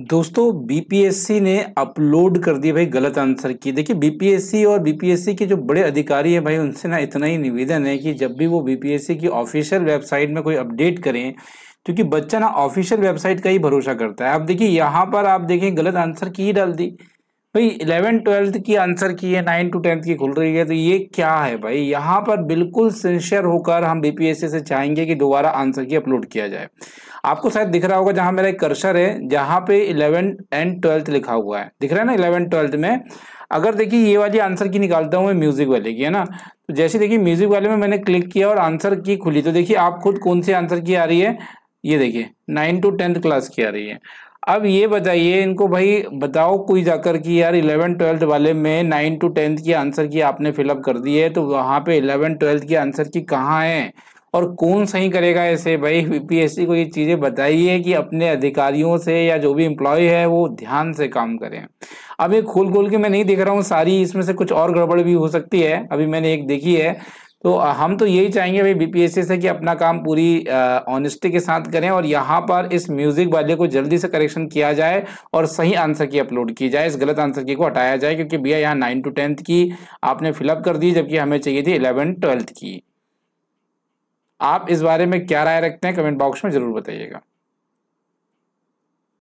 दोस्तों बीपीएससी ने अपलोड कर दिया भाई गलत आंसर की देखिए बीपीएससी और बीपीएससी के जो बड़े अधिकारी हैं भाई उनसे ना इतना ही निवेदन है कि जब भी वो बीपीएससी की ऑफिशियल वेबसाइट में कोई अपडेट करें क्योंकि बच्चा ना ऑफिशियल वेबसाइट का ही भरोसा करता है आप देखिए यहाँ पर आप देखें गलत आंसर की ही डाल दी भाई इलेवन ट्वेल्थ की आंसर की है नाइन टू टेंथ की खुल रही है तो ये क्या है भाई यहाँ पर बिल्कुल सिंशियर होकर हम बीपीएससी से चाहेंगे कि दोबारा आंसर की अपलोड किया जाए आपको शायद दिख रहा होगा जहाँ मेरा एक कर्सर है जहाँ पे इलेवन एंड ट्वेल्थ लिखा हुआ है दिख रहा है ना इलेवन ट्वेल्थ में अगर देखिए ये वाली आंसर की निकालता हूँ मैं म्यूजिक वाले की है ना तो जैसे देखिए म्यूजिक वाले में मैंने क्लिक किया और आंसर की खुली तो देखिए आप खुद कौन सी आंसर की आ रही है ये देखिए नाइन टू टेंथ क्लास की आ रही है अब ये बताइए इनको भाई बताओ कोई जाकर कि यार इलेवन ट्वेल्थ वाले में नाइन टू टेंथ की आंसर की आपने फिलअप कर दी है तो वहाँ पे इलेवन ट्वेल्थ की आंसर की कहाँ है और कौन सही करेगा ऐसे भाई पीएससी को ये चीज़ें बताइए कि अपने अधिकारियों से या जो भी इम्प्लॉय है वो ध्यान से काम करें अभी खोल खोल के मैं नहीं देख रहा हूँ सारी इसमें से कुछ और गड़बड़ भी हो सकती है अभी मैंने एक देखी है तो हम तो यही चाहेंगे भाई बीपीएससी से कि अपना काम पूरी ऑनेस्टी के साथ करें और यहाँ पर इस म्यूजिक वाले को जल्दी से करेक्शन किया जाए और सही आंसर की अपलोड की जाए इस गलत आंसर की को हटाया जाए क्योंकि भैया यहाँ नाइन टू टेंथ की आपने फिलअप कर दी जबकि हमें चाहिए थी इलेवन ट्वेल्थ की आप इस बारे में क्या राय रखते हैं कमेंट बॉक्स में जरूर बताइएगा